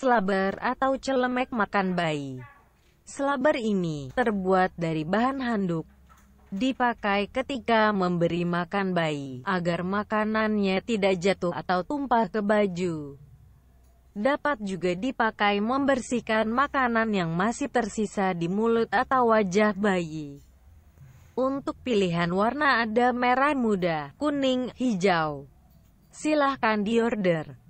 Selaber atau celemek makan bayi. Selaber ini terbuat dari bahan handuk. Dipakai ketika memberi makan bayi, agar makanannya tidak jatuh atau tumpah ke baju. Dapat juga dipakai membersihkan makanan yang masih tersisa di mulut atau wajah bayi. Untuk pilihan warna ada merah muda, kuning, hijau. Silahkan diorder.